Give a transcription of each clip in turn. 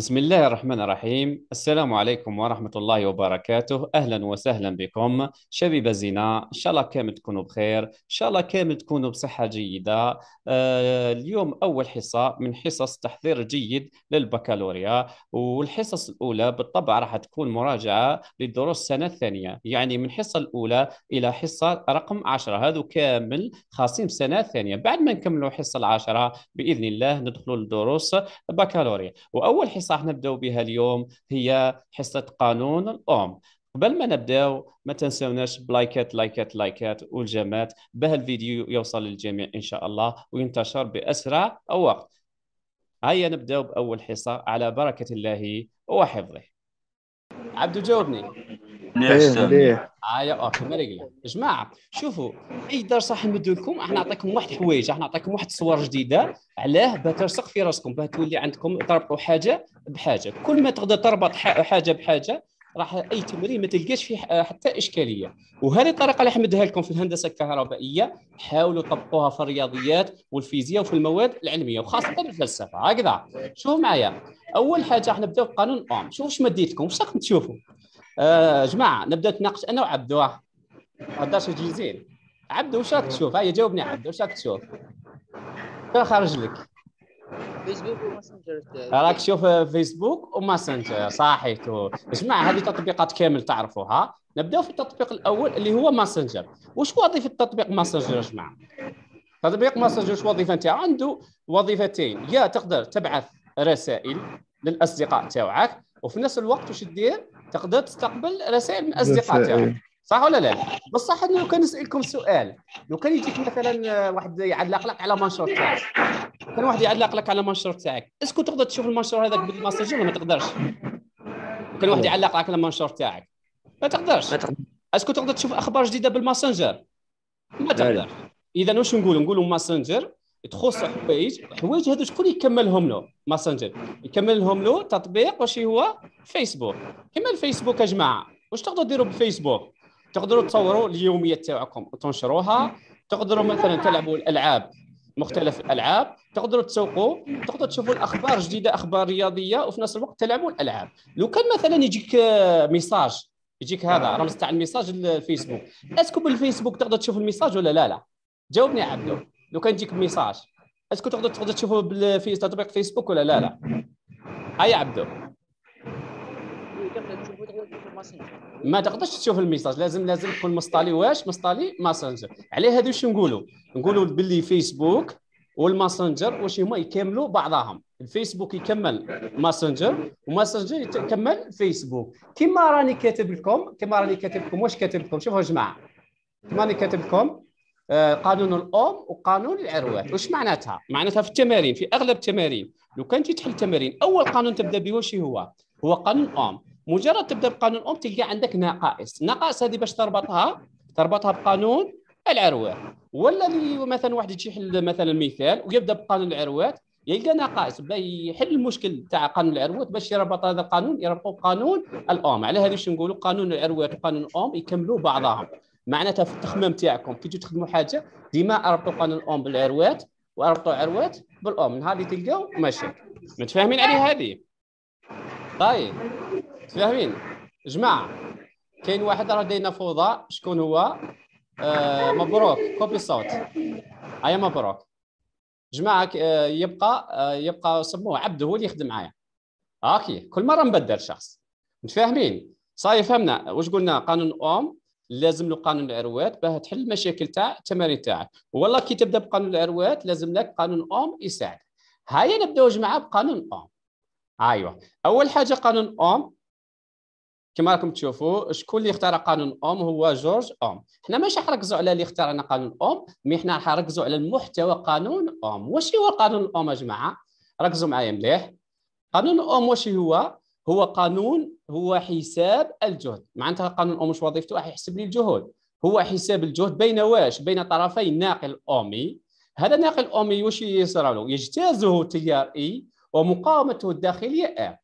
بسم الله الرحمن الرحيم السلام عليكم ورحمة الله وبركاته أهلا وسهلا بكم شبيبة زينة إن شاء الله كامل تكونوا بخير إن شاء الله كامل تكونوا بصحة جيدة آه اليوم أول حصة من حصص تحضير جيد للبكالوريا والحصص الأولى بالطبع راح تكون مراجعة للدروس السنة الثانية يعني من الحصة الأولى إلى حصة رقم 10 هذو كامل خاصين بسنة ثانية بعد ما نكملوا الحصة العاشرة بإذن الله ندخلوا لدروس البكالوريا وأول حصة صح نبداو بها اليوم هي حصه قانون الام قبل ما نبداو ما تنساوناش بلايكات لايكات لايكات والجامات به الفيديو يوصل للجميع ان شاء الله وينتشر باسرع وقت هيا نبداو باول حصه على بركه الله وحفظه عبدو جاوبني إيه، مليح آه، مليح اوكي جماعه شوفوا اي درس راح نمدو لكم احنا نعطيكم واحد الحوايج احنا نعطيكم واحد الصور جديده علاه باه ترسخ في راسكم باه تولي عندكم تربطوا حاجه بحاجه كل ما تقدر تربط حاجه بحاجه راح اي تمرين ما تلقاش فيه حتى اشكاليه وهذه الطريقه اللي حمدها لكم في الهندسه الكهربائيه حاولوا طبقوها في الرياضيات والفيزياء وفي المواد العلميه وخاصه الفلسفه هكذا شوفوا معايا اول حاجه راح نبداو بقانون اوم شوفوا واش مديت لكم واش راكم تشوفوا آه، جماعه نبدا نتناقش انا وعبدو آه، واحد هضرش وجيزين عبدو واش راك تشوف هيا جاوبني عبدو واش راك تشوف خارج لك فيسبوك وماسنجر راك تشوف فيسبوك آه، وماسنجر صحيح جماعه هذه تطبيقات كامل تعرفوها نبداو في التطبيق الاول اللي هو ماسنجر واش وظيفه التطبيق ماسنجر يا جماعه تطبيق ماسنجر واش وظيفه نتاعو عنده وظيفتين يا تقدر تبعث رسائل للاصدقاء تاعك وفي نفس الوقت واش دير تقدر تستقبل رسائل من الاصدقاء تاعك يعني. إيه. صح ولا لا بصح انا لو كان نسالكم سؤال لو كان يجيك مثلا واحد يعلق لك على منشور تاعك كان واحد يعلق لك على منشور تاعك اسكو تقدر تشوف المنشور هذاك بالماسنجر ولا ما تقدرش كان واحد يعلق لك على المنشور تاعك ما تقدرش ما تقدر اسكو تقدر تشوف اخبار جديده بالماسنجر ما تقدر اذا واش نقولوا نقولوا ماسنجر تخص حوايج حوايج هذو شكون يكملهم له ماسنجر يكملهم له تطبيق واش هو فيسبوك كما الفيسبوك يا جماعه واش تقدروا ديروا بفيسبوك تقدروا تصوروا اليوميه تاعكم وتنشروها تقدروا مثلا تلعبوا الالعاب مختلف الالعاب تقدروا تسوقوا تقدروا تشوفوا الاخبار جديده اخبار رياضيه وفي نفس الوقت تلعبوا الالعاب لو كان مثلا يجيك ميساج يجيك هذا رمز تاع الميساج الفيسبوك اسكو بالفيسبوك تقدر تشوف الميساج ولا لا لا جاوبني عبدو لو كان يجيك ميساج اسكو تقدر تقدر تشوفه في تطبيق فيسبوك ولا لا لا هيا عبدو ما تقدرش تشوف الميساج لازم لازم تكون مصطالي واش مصطالي ماسنجر عليه هذا واش نقولوا نقولوا باللي فيسبوك والماسنجر واش هما يكملوا بعضهم الفيسبوك يكمل ماسنجر وماسنجر يكمل فيسبوك كما راني كاتب لكم كما راني كاتب لكم واش كاتب لكم شوفوا يا جماعه كما راني كاتب لكم آه، قانون الام وقانون العروات واش معناتها معناتها في التمارين في اغلب التمارين لو كان تحل تمارين اول قانون تبدا به واش هو هو قانون الام مجرد تبدا بقانون الام تلقى عندك نقائص نقائص هذه باش تربطها تربطها بقانون العروات والذي مثلا واحد يجي يحل مثلا مثال ويبدا بقانون العروات يلقى نقائص باش يحل المشكل تاع قانون العروات باش يربط هذا القانون يربطه بقانون الام على هذه باش نقولوا قانون العروات وقانون الام يكملوا بعضهم معناتها في التخمام تاعكم كي تجوا تخدموا حاجه ديما اربطوا قانون الام بالعروات واربطوا عروات بالام نهار اللي تلقاو ماشي متفاهمين على هذه طيب متفاهمين جماعه كاين واحد راه داينا فوضى شكون هو آه مبروك كوبي صوت ايا مبروك جماعه آه يبقى آه يبقى سموه عبد هو اللي يخدم معايا اوكي كل مره نبدل شخص متفاهمين صاي فهمنا واش قلنا قانون اوم لازم له قانون العروات باه تحل المشاكل تاع التمارين تاعك والله كي تبدا بقانون العروات لازم لك قانون اوم يساعد هيا نبداو جماعه بقانون اوم ايوا اول حاجه قانون اوم كما راكم تشوفوا شكون اللي اختار قانون اوم هو جورج اوم حنا مش حركزوا على اللي اخترعنا قانون اوم مي حنا نركزوا على المحتوى قانون اوم واش هو قانون اوم يا جماعه ركزوا معايا مليح قانون اوم واش هو هو قانون هو حساب الجهد معناتها قانون مش وظيفته راح يحسب لي الجهد هو حساب الجهد بين واش بين طرفي ناقل اومي هذا ناقل اومي واش يصير له يجتازه تيار اي ومقاومته الداخليه ار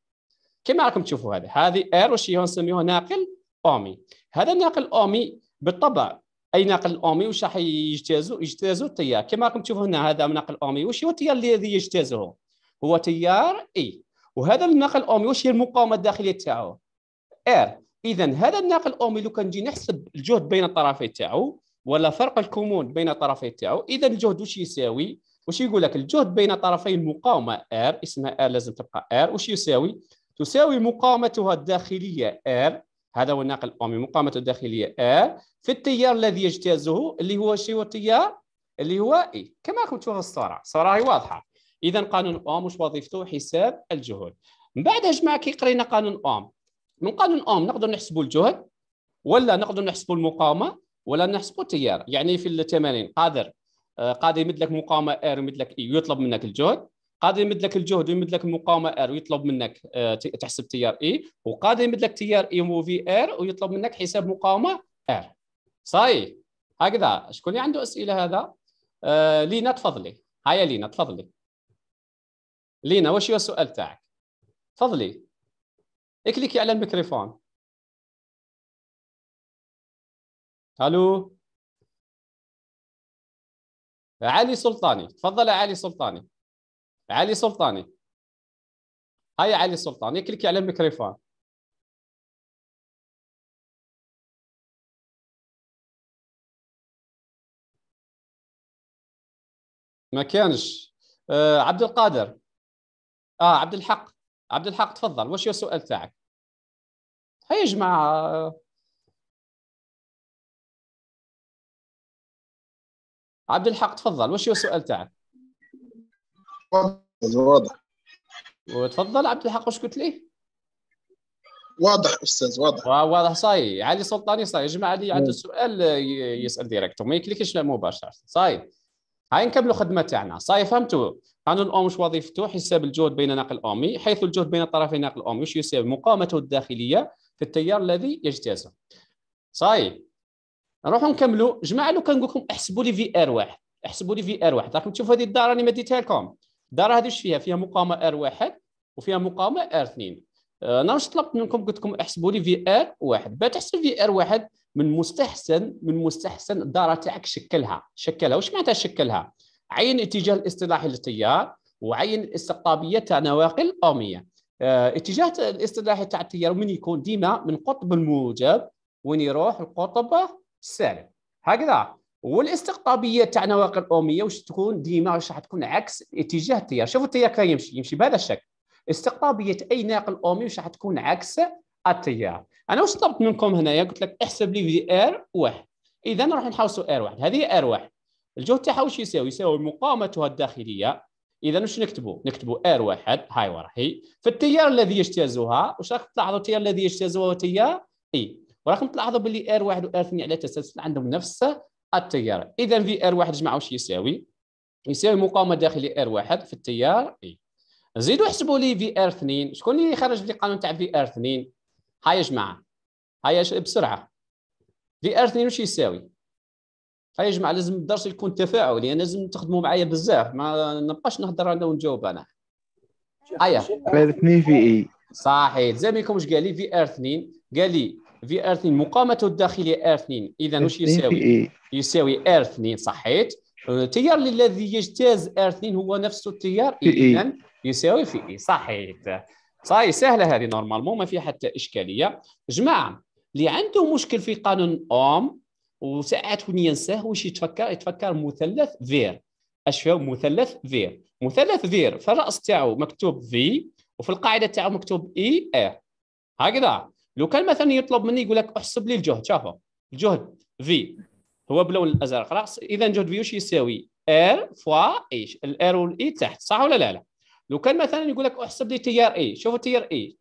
كما راكم تشوفوا هذا هذه ار واش نسميوه ناقل اومي هذا ناقل اومي بالطبع اي ناقل اومي واش راح يجتازه يجتازه التيار كما راكم تشوفوا هنا هذا ناقل اومي واش هو التيار الذي يجتازه هو تيار اي وهذا الناقل الاومي واش هي المقاومه الداخليه تاعو ار اذا هذا الناقل الاومي لو كان نجي نحسب الجهد بين الطرفين تاعو ولا فرق الكمون بين الطرفين تاعو اذا الجهد واش يساوي واش يقول لك الجهد بين طرفي المقاومه ار اسمها ار لازم تبقى ار واش يساوي تساوي مقاومتها الداخليه ار هذا هو الناقل الاومي مقاومته الداخليه ار في التيار الذي يجتازه اللي هو شيء هو التيار اللي هو اي كما راكم تشوفوا الصوره الصوره هي واضحه اذا قانون اوم واش وظيفته حساب الجهود من بعد اجمع جماعه كي قرينا قانون اوم من قانون اوم نقدر نحسبوا الجهد ولا نقدر نحسبوا المقاومه ولا نحسبوا التيار يعني في التمارين قادر آه، قادر يمد لك مقاومه ار ويمد لك اي ويطلب منك الجهد قادر يمد لك الجهد ويمد لك المقاومه ار ويطلب منك آه، تحسب تيار اي وقادر يمد لك تيار اي موفي ار ويطلب منك حساب مقاومه ار صحيح هكذا شكون اللي عنده اسئله هذا آه لينا تفضلي هيا لينا تفضلي لينا واش هو السؤال تاعك تفضلي اكليكي على الميكروفون الو علي سلطاني تفضل علي سلطاني علي سلطاني هاي علي سلطاني اكليكي على الميكروفون ما كانش آه عبد القادر اه عبد الحق عبد الحق تفضل وش السؤال تاعك هيا يا جماعه عبد الحق تفضل وش السؤال تاعك واضح وتفضل عبد الحق واش قلت ليه واضح استاذ واضح واضح صاي علي سلطاني صاي يا جماعه اللي عنده سؤال آه، يسال ديريكت وما يكليكش مباشره صاي هاي نكملوا خدمه تاعنا صاي فهمتوا قانون اومش وظيفته حساب الجهد بين ناقل اومي حيث الجهد بين طرفي ناقل اومي وش يساوي مقاومته الداخليه في التيار الذي يجتازه صاي نروحوا نكملوا جماعه لو كنقول لكم احسبوا لي في ار واحد احسبوا لي في ار واحد راكم تشوفوا هذه الدار راني مديتها لكم الدار هذه ايش فيها فيها مقاومه ار واحد وفيها مقاومه ار اثنين آه، انا واش طلبت منكم قلت لكم احسبوا لي في ار واحد باه تحسب في ار واحد من مستحسن من مستحسن الداره تاعك شكلها شكلها واش معناتها شكلها عين الاتجاه الاصطلاحي للتيار وعين الاستقطابيه تاع نواقل اه اتجاه الاصطلاحي تاع التيار من يكون ديما من قطب الموجب وين يروح القطب السالب هكذا والاستقطابيه تاع نواقل الاميه واش تكون ديما واش راح تكون عكس اتجاه التيار شوفوا التيار كيف يمشي يمشي بهذا الشكل استقطابيه اي ناقل اومي واش راح تكون عكس التيار انا واش طلبت منكم هنايا قلت لك احسب لي في ار واحد اذا راح نحوسوا ار واحد هذه ار واحد الجهد تاعها واش يساوي يساوي مقاومتها الداخليه اذا واش نكتبوا نكتبوا ار واحد هاي وراهي في التيار الذي يجتازها واش راك تلاحظوا التيار الذي يجتازها هو تيار اي وراكم تلاحظوا باللي ار واحد وار اثنين على تسلسل عندهم نفس التيار اذا في ار واحد جمع واش يساوي يساوي مقاومه داخليه ار واحد في التيار اي زيدوا احسبوا لي في ار 2 شكون اللي خرج لي القانون تاع في ار 2 ها يا جماعه يا بسرعه في ار 2 واش يساوي ها يا جماعه لازم الدرس يكون تفاعلي انا لازم تخدموا معايا بزاف ما نبقاش نهضر انا ونجاوب انا هيا ار 2 في اي صحيح زعما واش قال لي في ار 2 قال لي في ار 2 مقامته الداخليه ار 2 اذا واش يساوي يساوي ار 2 صحيت التيار الذي يجتاز ار 2 هو نفس التيار اذا يساوي في اي صحيت صاي سهله هذه نورمالمون ما فيها حتى اشكاليه جماعه اللي عنده مشكل في قانون اوم وساعات وين ينساه واش يتفكر يتفكر مثلث فير اش فيه مثلث فير مثلث فير في الراس تاعو مكتوب في وفي القاعده تاعو مكتوب اي e، اي هكذا لو كان مثلا يطلب مني يقول لك احسب لي الجهد شافوا الجهد في هو بلون الازرق راس اذا جهد في واش يساوي ار فوا ايش الار والاي e تحت صح ولا لا لا لو كان مثلا يقول لك احسب لي تيار اي شوفوا تيار اي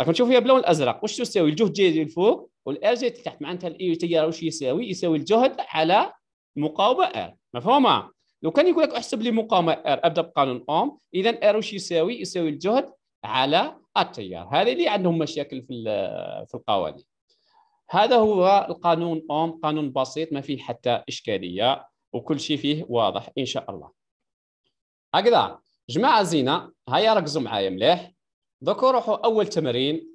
راكم تشوفوا فيها باللون الازرق واش تساوي الجهد جي الفوق والار جي تحت معناتها الاي تيار واش يساوي يساوي الجهد على المقاومه ار مفهومه لو كان يقول لك احسب لي مقاومه ار ابدا بقانون اوم اذا ار واش يساوي يساوي الجهد على التيار هذه اللي عندهم مشاكل في في القوانين هذا هو القانون اوم قانون بسيط ما فيه حتى اشكاليه وكل شيء فيه واضح ان شاء الله هكذا جماعه زينه هيا ركزوا معايا مليح دوك روحوا اول تمرين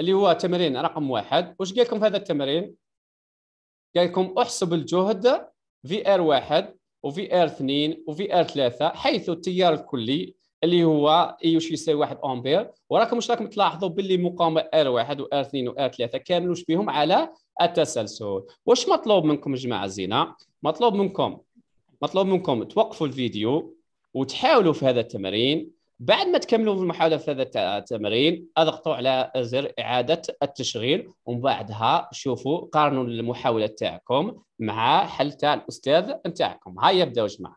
اللي هو تمرين رقم واحد واش قال لكم في هذا التمرين قال لكم احسب الجهد في ار واحد وفي ار اثنين وفي ار ثلاثه حيث التيار الكلي اللي هو ايوش e يساوي واحد امبير وراكم واش راكم تلاحظوا باللي مقاومه ار واحد وار اثنين وار ثلاثه كامل بهم على التسلسل واش مطلوب منكم جماعه زينه مطلوب منكم مطلوب منكم توقفوا الفيديو وتحاولوا في هذا التمرين بعد ما تكملوا في المحاوله في هذا التمرين اضغطوا على زر اعاده التشغيل ومن بعدها شوفوا قارنوا المحاوله تاعكم مع حل تاع الاستاذ تاعكم هيا يبداوا جماعه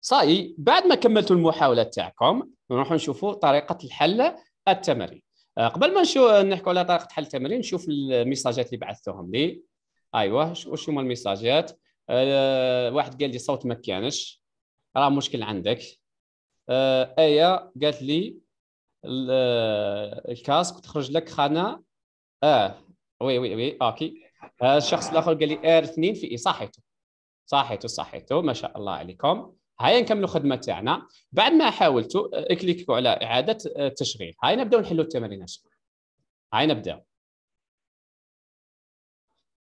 صاي بعد ما كملتوا المحاوله تاعكم نروحوا نشوفوا طريقه الحل التمرين آه، قبل ما نشوف نحكوا على طريقه حل التمرين نشوف الميساجات اللي بعثتوهم لي ايوه شو هما الميساجات آه، واحد قال لي صوت ما كانش راه مشكل عندك ايا آه، ايه قالت لي آه، الكاسك تخرج لك خانه اه وي وي وي اوكي الشخص الاخر قال لي ار اثنين في اي صحيتو صحيتو صحيتو ما شاء الله عليكم هيا نكملوا الخدمه تاعنا بعد ما حاولتوا اكليكوا على اعاده التشغيل هاي نبداو نحلوا التمارين هاي نبداو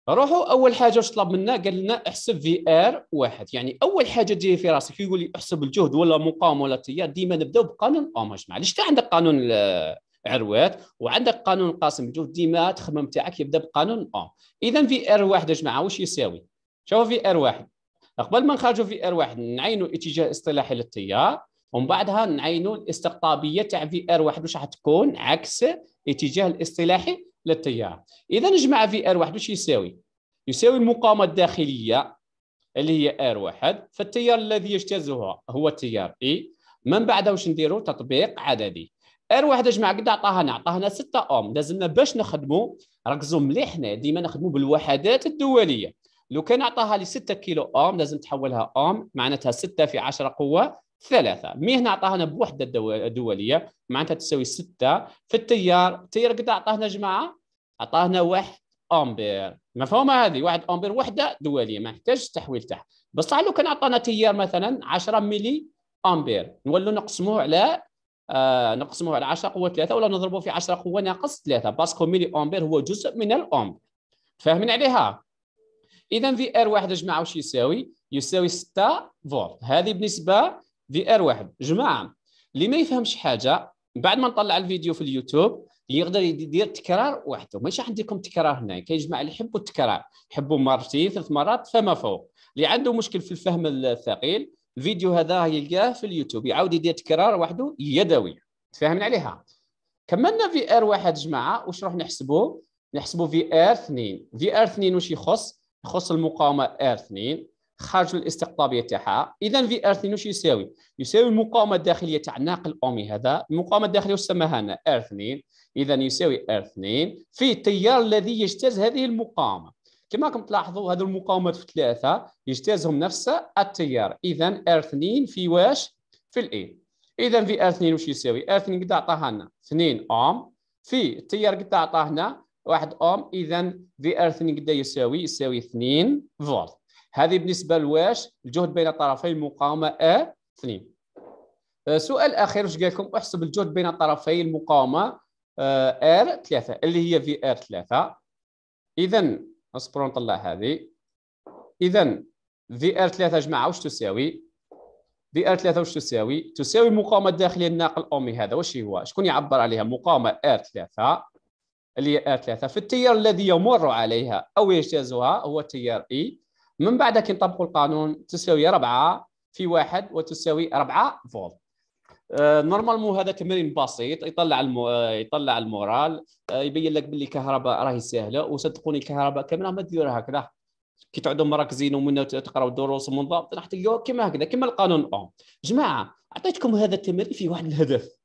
روحوا اول حاجه واش طلب منا قال لنا احسب في ار واحد يعني اول حاجه تجي في راسك كي يقول لي احسب الجهد ولا مقاومه ولا تيار ديما نبداو بقانون اوماج معليش حتى عندك قانون عروات وعندك قانون قاسم الجهد ديما تخمم تاعك يبدا بقانون اوم اذا في ار واحد يا جماعه واش يساوي شوفوا في ار واحد قبل ما نخرجوا في ار واحد نعينوا اتجاه اصطلاحي للتيار ومن بعدها نعينوا الاستقطابيه تاع في ار واحد واش راح تكون عكس الاتجاه الاصطلاحي للتيار اذا نجمع في ار واحد واش يساوي يساوي المقاومه الداخليه اللي هي ار واحد فالتيار الذي يجتازها هو التيار اي من بعد واش نديرو تطبيق عددي ار واحد اجمع قد عطاها عطاهنا 6 اوم لازمنا باش نخدموا ركزوا مليح هنا ديما نخدموا بالوحدات الدوليه لو كان عطاها لي 6 كيلو اوم لازم تحولها اوم معناتها 6 في 10 قوه ثلاثة مي هنا عطاهنا بوحدة دولية معناتها تساوي ستة في التيار التيار قد عطاهنا جماعة عطاهنا واحد امبير مفهومه هذه واحد امبير وحده دوليه ما نحتاجش التحويل تاعها بصح لو كان عطانا تيار مثلا 10 ملي امبير نولوا نقسموه على آه نقسموه على 10 قوه 3 ولا نضربوه في 10 قوه ناقص 3 باسكو ملي امبير هو جزء من الامبير فاهمين عليها اذا في ار واحد جماعه واش يساوي يساوي 6 فولت هذه بالنسبه في ار واحد جماعه اللي ما يفهمش حاجه بعد ما نطلع الفيديو في اليوتيوب اللي يقدر يدير تكرار وحده ماشي عندكم تكرار هنا كيجمع اللي يحبوا التكرار يحبوا مرتين ثلاث مرات فما فوق اللي عنده مشكل في الفهم الثقيل الفيديو هذا يلقاه في اليوتيوب يعاود يدير تكرار وحده يدوي تفهمنا عليها كملنا في ار واحد جماعه واش نروح نحسبوا نحسبوا في ار اثنين في ار اثنين واش يخص يخص المقاومه ار اثنين خارج الاستقطابيه تاعها اذا في ار 2 واش يساوي يساوي المقاومه الداخليه تاع الناقل اومي هذا المقاومه الداخليه واش سماها هنا ار 2 اذا يساوي ار 2 في التيار الذي يجتاز هذه المقاومه كما راكم تلاحظوا هذو المقاومات في ثلاثه يجتازهم نفس التيار اذا ار 2 في واش في الاي اذا في ار 2 واش يساوي ار 2 قد عطاها لنا 2 اوم في التيار قد عطاه لنا 1 اوم اذا في ار 2 قد يساوي يساوي 2 فولت هذه بالنسبه لواش الجهد بين طرفي المقاومه ا 2 أه، سؤال اخير واش قال لكم احسب الجهد بين طرفي المقاومه آه، ار 3 اللي هي في ار 3 اذا اصبروا نطلع هذه اذا في ار 3 جماعه واش تساوي في ار 3 واش تساوي تساوي المقاومه الداخليه الناقل الاومي هذا واش هو شكون يعبر عليها مقاومه ار 3 اللي هي ار 3 في التيار الذي يمر عليها او يجتازها هو التيار اي e. من بعد كي نطبقوا القانون تساوي 4 في واحد وتساوي 4 فولت نورمالمون آه، هذا تمرين بسيط يطلع المو... آه، يطلع المورال آه، يبين لك باللي الكهرباء راهي سهله وصدقوني الكهرباء كاملة ما ديرها هكذا كي تقعدوا مركزين ومن تقراوا الدروس ومنضبط راح تلقاو كما هكذا كما القانون اون جماعه عطيتكم هذا التمرين فيه واحد الهدف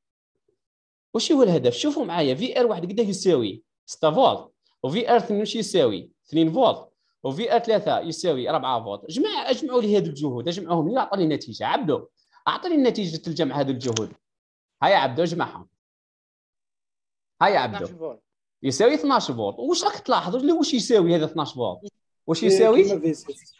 وش هو الهدف شوفوا معايا في ار واحد قد يساوي 6 فولت وفي ار 2 واش يساوي 2 فولت وفي ار 3 يساوي 4 فولت جماعه اجمعوا لي هذه الجهود اجمعوهم يعطوني نتيجه عبدوا اعطني نتيجه الجمع هذه الجهود هيا عبدو اجمعها هيا عبدو يساوي 12 فولت واش راك تلاحظوا اللي واش يساوي هذا 12 فولت واش إيه، يساوي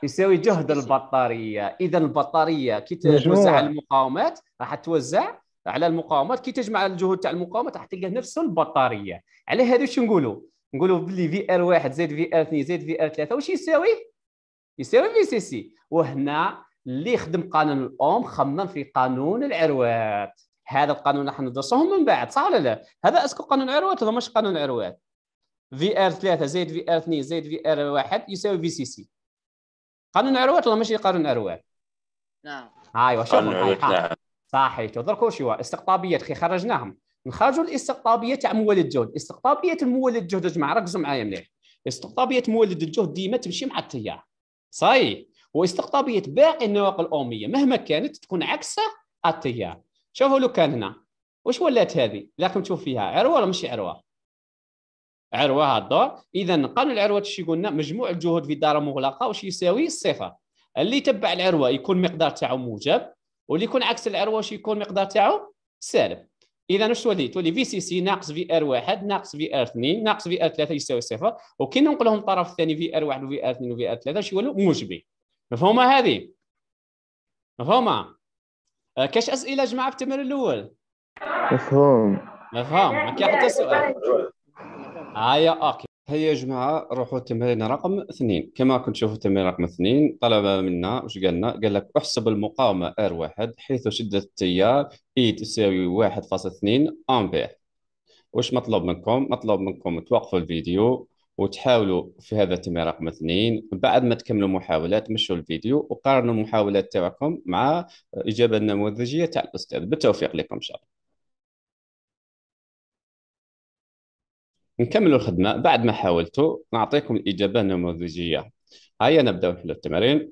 يساوي جهد البطاريه اذا البطاريه كي توزع على المقاومات راح توزع على المقاومات كي تجمع الجهود تاع المقاومات راح تلقى نفس البطاريه على هذا واش نقولوا نقولوا باللي في ار 1 زائد في ار 2 زائد في ار 3 واش يساوي يساوي في سي سي وهنا اللي يخدم قانون الام خمم في قانون العروات هذا القانون نحن ندرسوه من بعد صح ولا لا هذا اسكو قانون العروات ولا مش قانون العروات في ار 3 زائد في ار 2 زائد في ار 1 يساوي في سي سي قانون العروات ولا ماشي قانون العروات نعم ايوا شوفوا نعم. صحيح درك واش هو استقطابيات كي خرجناهم نخرجوا الاستقطابيه تاع مولد الجهد استقطابيه المولد الجهد يا جماعه ركزوا معايا مليح استقطابيه مولد الجهد ديما تمشي مع التيار صاي واستقطابيه باقي النواقل الاميه مهما كانت تكون عكس التيار شوفوا لو كان هنا واش ولات هذه لكن تشوف فيها عروه ولا ماشي عروه عروه هاد الدور اذا قانون العروه اش قلنا مجموع الجهود في الدائره المغلقه واش يساوي الصفر اللي يتبع العروه يكون مقدار تاعو موجب واللي يكون عكس العروه واش يكون مقدار تاعو سالب اذا واش تولي تولي في سي سي ناقص في ار واحد ناقص في ار اثنين ناقص في ار ثلاثه يساوي صفر وكي ننقلهم الطرف الثاني في ار واحد وفي ار اثنين وفي ار ثلاثه واش يولوا موجبين مفهومه هذه مفهومه آه، كاش اسئله جماعه في التمرين الاول مفهوم مفهوم ما كاين حتى سؤال هيا آه، اوكي هيا يا جماعه روحوا التمرين رقم اثنين كما كنت تشوفوا التمرين رقم اثنين طلب منا واش قالنا قال لك احسب المقاومه ار واحد حيث شده التيار اي e تساوي 1.2 امبير واش مطلوب منكم مطلوب منكم توقفوا الفيديو وتحاولوا في هذا التمرين رقم اثنين بعد ما تكملوا محاولات مشوا الفيديو وقارنوا المحاولات تاعكم مع الاجابه النموذجيه تاع الاستاذ بالتوفيق لكم ان شاء الله نكملوا الخدمه بعد ما حاولتوا نعطيكم الاجابه النموذجيه هيا نبدا نحلوا التمارين في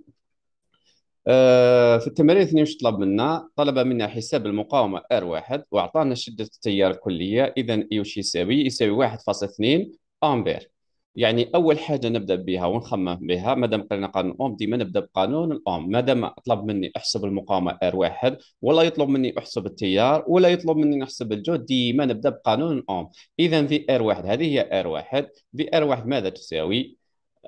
التمارين آه، اثنين واش طلب منا طلب منا حساب المقاومه R1 واعطانا شده التيار الكليه اذا اي يساوي يساوي 1.2 امبير يعني اول حاجه نبدا بها ونخمم بها مادام قلنا قانون اوم ديما نبدا بقانون الاوم مادام طلب مني احسب المقاومه ار واحد ولا يطلب مني احسب التيار ولا يطلب مني نحسب الجهد ديما نبدا بقانون الام اذا في ار واحد هذه هي ار واحد في ار واحد ماذا تساوي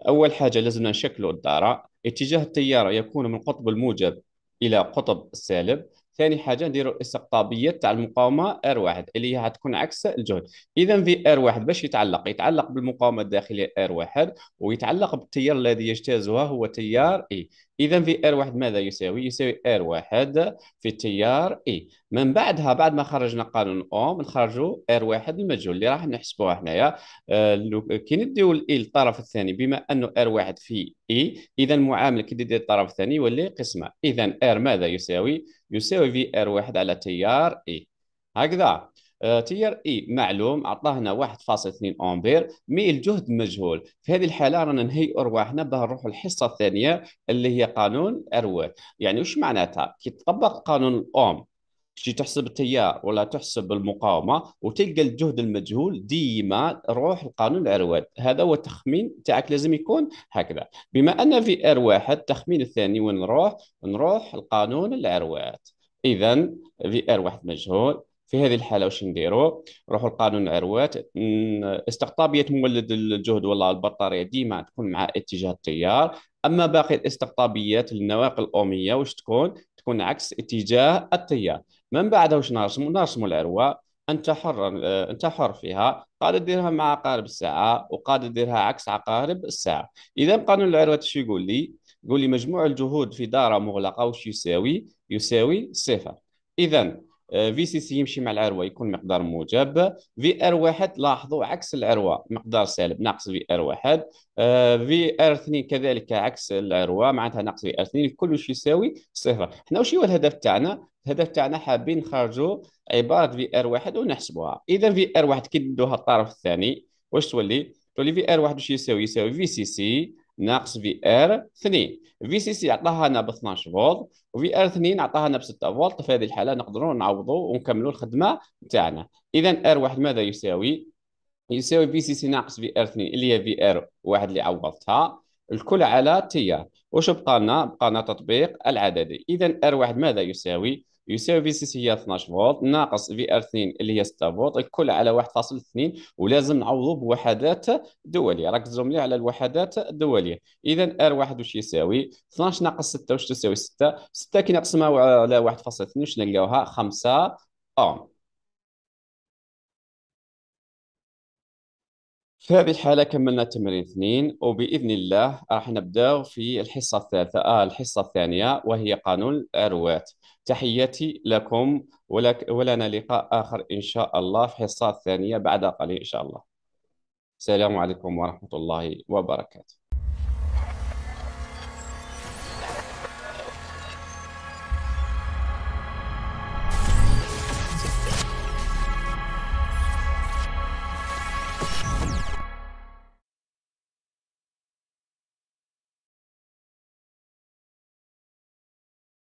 اول حاجه لازمنا نشكلوا الدائره اتجاه التيار يكون من قطب الموجب الى قطب السالب ثاني حاجه نديروا الاستقطابيه تاع المقاومه R1 اللي هي هتكون عكس الجهد اذا في R1 باش يتعلق يتعلق بالمقاومه الداخليه R1 ويتعلق بالتيار الذي يجتازها هو تيار E اذا في ار واحد ماذا يساوي؟ يساوي ار واحد في تيار اي من بعدها بعد ما خرجنا قانون اوم نخرجوا ار واحد المجهول اللي راح نحسبوها هنايا آه، كي نديو الاي للطرف الثاني بما انه ار واحد في اي اذا المعامل كي ندير الطرف الثاني يولي قسمه اذا ار ماذا يساوي؟ يساوي في ار واحد على تيار اي هكذا تير آه، اي e، معلوم عطاهنا 1.2 امبير مي الجهد مجهول في هذه الحاله رانا نهيئوا ارواحنا باه نروحوا الحصه الثانيه اللي هي قانون اروات يعني واش معناتها كي تطبق قانون الاوم تجي تحسب التيار ولا تحسب المقاومه وتلقى الجهد المجهول ديما روح القانون الارواد هذا هو التخمين تاعك لازم يكون هكذا بما ان في ار واحد التخمين الثاني وين نروح نروح القانون الارواد اذا في ار واحد مجهول في هذه الحاله واش نديروا نروحوا لقانون العروات استقطابيه مولد الجهد والله البطاريه ديما تكون مع اتجاه التيار اما باقي الاستقطابيات النواقل الاميه واش تكون تكون عكس اتجاه التيار من بعد واش نرسموا نرسموا العروه انت حر آه، انت حر فيها قاعد ديرها مع عقارب الساعه وقاعد ديرها عكس عقارب الساعه اذا قانون العروات شو يقول لي يقول لي مجموع الجهود في داره مغلقه وش يساوي يساوي صفر اذا في سي سي يمشي مع العروه يكون مقدار موجب في ار واحد لاحظوا عكس العروه مقدار سالب ناقص في ار واحد في ار 2 كذلك عكس العروه معناتها ناقص في ار 2 الكل واش يساوي صفر حنا واش هو الهدف تاعنا الهدف تاعنا حابين نخرجوا عباره في ار واحد ونحسبوها اذا في ار واحد كي ندوها الطرف الثاني واش تولي تولي في ار واحد واش يساوي يساوي في سي سي ناقص في ار 2 في سي سي عطاها لنا ب 12 فولت وفي ار 2 عطاها لنا ب 6 فولت في هذه الحاله نقدروا نعوضوا ونكملوا الخدمه نتاعنا اذا ار واحد ماذا يساوي يساوي في سي سي ناقص في ار 2 اللي هي في ار واحد اللي عوضتها الكل على تيار وش واش بقى لنا بقى لنا تطبيق العددي اذا ار واحد ماذا يساوي يساوي في سي هي 12 فولت ناقص في ار 2 اللي هي 6 فولت الكل على 1.2 ولازم نعوضوه بوحدات دوليه ركزوا مليح على الوحدات الدوليه اذا ار 1 واش يساوي 12 ناقص 6 واش تساوي 6 6 كي نقسمها على 1.2 واش نلقاوها 5 اوم في هذه الحالة كملنا تمرين اثنين وبإذن الله راح نبدأ في الحصة الثالثة آه الحصة الثانية وهي قانون الأروات تحياتي لكم ولك ولنا لقاء آخر إن شاء الله في الحصة الثانية بعد قليل إن شاء الله السلام عليكم ورحمة الله وبركاته